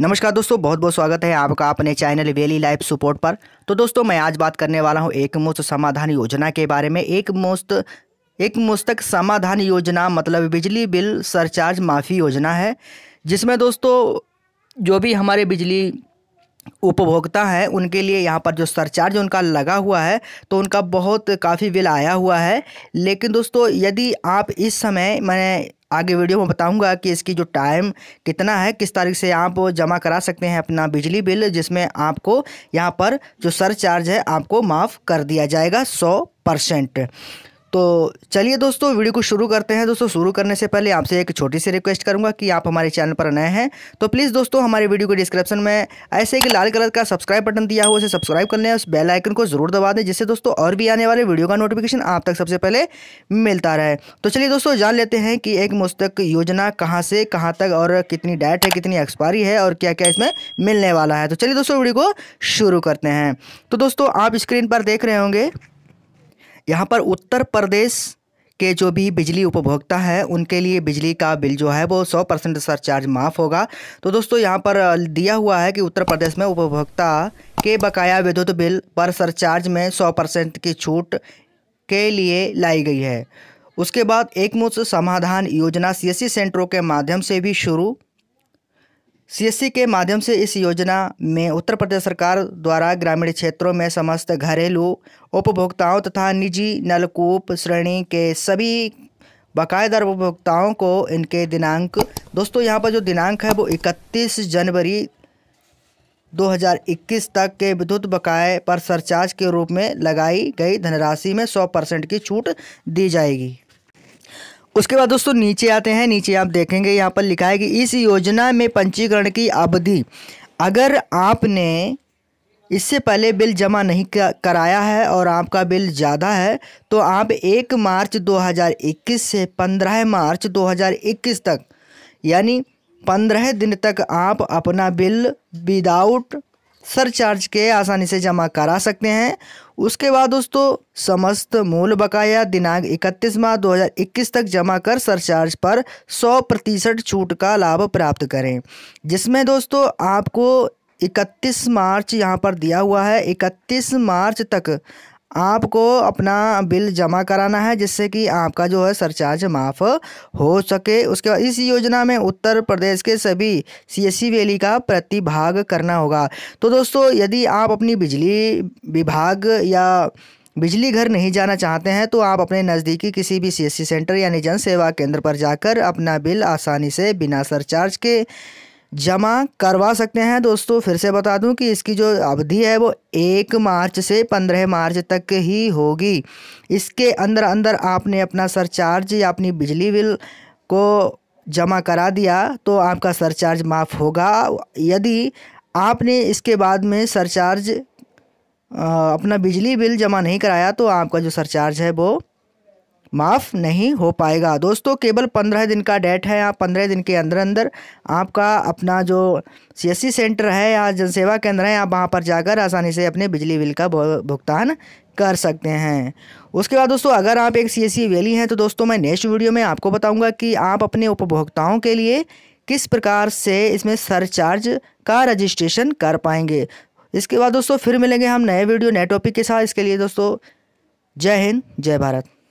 नमस्कार दोस्तों बहुत बहुत स्वागत है आपका अपने चैनल वेली लाइफ सपोर्ट पर तो दोस्तों मैं आज बात करने वाला हूं एक मुफ्त समाधान योजना के बारे में एक मुफ्त एक मुस्तक समाधान योजना मतलब बिजली बिल सरचार्ज माफ़ी योजना है जिसमें दोस्तों जो भी हमारे बिजली उपभोक्ता हैं उनके लिए यहाँ पर जो सरचार्ज उनका लगा हुआ है तो उनका बहुत काफ़ी बिल आया हुआ है लेकिन दोस्तों यदि आप इस समय मैंने आगे वीडियो में बताऊंगा कि इसकी जो टाइम कितना है किस तारीख से आप जमा करा सकते हैं अपना बिजली बिल जिसमें आपको यहाँ पर जो सर चार्ज है आपको माफ़ कर दिया जाएगा सौ परसेंट तो चलिए दोस्तों वीडियो को शुरू करते हैं दोस्तों शुरू करने से पहले आपसे एक छोटी सी रिक्वेस्ट करूंगा कि आप हमारे चैनल पर नए हैं तो प्लीज़ दोस्तों हमारे वीडियो को डिस्क्रिप्शन में ऐसे एक लाल कलर का सब्सक्राइब बटन दिया हुआ उसे सब्सक्राइब कर लें उस बेल आइकन को जरूर दबा दें जिससे दोस्तों और भी आने वाले वीडियो का नोटिफिकेशन आप तक सबसे पहले मिलता रहे तो चलिए दोस्तों जान लेते हैं कि एक मुस्तक योजना कहाँ से कहाँ तक और कितनी डेट है कितनी एक्सपायरी है और क्या क्या इसमें मिलने वाला है तो चलिए दोस्तों वीडियो को शुरू करते हैं तो दोस्तों आप स्क्रीन पर देख रहे होंगे यहाँ पर उत्तर प्रदेश के जो भी बिजली उपभोक्ता है उनके लिए बिजली का बिल जो है वो 100 परसेंट सरचार्ज माफ़ होगा तो दोस्तों यहाँ पर दिया हुआ है कि उत्तर प्रदेश में उपभोक्ता के बकाया विद्युत बिल पर सरचार्ज में 100 परसेंट की छूट के लिए लाई गई है उसके बाद एक समाधान योजना सीएससी सेंटरों के माध्यम से भी शुरू सीएससी के माध्यम से इस योजना में उत्तर प्रदेश सरकार द्वारा ग्रामीण क्षेत्रों में समस्त घरेलू उपभोक्ताओं तथा निजी नलकूप श्रेणी के सभी बाकायदार उपभोक्ताओं को इनके दिनांक दोस्तों यहाँ पर जो दिनांक है वो 31 जनवरी 2021 तक के विद्युत बकाए पर सरचार्ज के रूप में लगाई गई धनराशि में 100 परसेंट की छूट दी जाएगी उसके बाद दोस्तों नीचे आते हैं नीचे आप देखेंगे यहाँ पर लिखा है कि इस योजना में पंजीकरण की अवधि अगर आपने इससे पहले बिल जमा नहीं कराया है और आपका बिल ज़्यादा है तो आप एक मार्च 2021 से 15 मार्च 2021 तक यानी पंद्रह दिन तक आप अपना बिल विदाउट सरचार्ज के आसानी से जमा करा सकते हैं उसके बाद दोस्तों समस्त मूल बकाया दिनांक 31 मार्च 2021 तक जमा कर सरचार्ज पर 100 प्रतिशत छूट का लाभ प्राप्त करें जिसमें दोस्तों आपको 31 मार्च यहाँ पर दिया हुआ है 31 मार्च तक आपको अपना बिल जमा कराना है जिससे कि आपका जो है सरचार्ज माफ़ हो सके उसके बाद इस योजना में उत्तर प्रदेश के सभी सी एस वैली का प्रतिभाग करना होगा तो दोस्तों यदि आप अपनी बिजली विभाग या बिजली घर नहीं जाना चाहते हैं तो आप अपने नज़दीकी किसी भी सीएससी सेंटर e यानी जन सेवा केंद्र पर जाकर अपना बिल आसानी से बिना सरचार्ज के जमा करवा सकते हैं दोस्तों फिर से बता दूं कि इसकी जो अवधि है वो एक मार्च से पंद्रह मार्च तक ही होगी इसके अंदर अंदर आपने अपना सरचार्ज या अपनी बिजली बिल को जमा करा दिया तो आपका सरचार्ज माफ़ होगा यदि आपने इसके बाद में सरचार्ज अपना बिजली बिल जमा नहीं कराया तो आपका जो सरचार्ज है वो माफ़ नहीं हो पाएगा दोस्तों केवल पंद्रह दिन का डेट है आप पंद्रह दिन के अंदर अंदर आपका अपना जो सी सेंटर है या जनसेवा केंद्र है आप वहाँ पर जाकर आसानी से अपने बिजली बिल का भुगतान कर सकते हैं उसके बाद दोस्तों अगर आप एक सी एस वैली हैं तो दोस्तों मैं नेक्स्ट वीडियो में आपको बताऊंगा कि आप अपने उपभोक्ताओं के लिए किस प्रकार से इसमें सरचार्ज का रजिस्ट्रेशन कर पाएंगे इसके बाद दोस्तों फिर मिलेंगे हम नए वीडियो नए टॉपिक के साथ इसके लिए दोस्तों जय हिंद जय भारत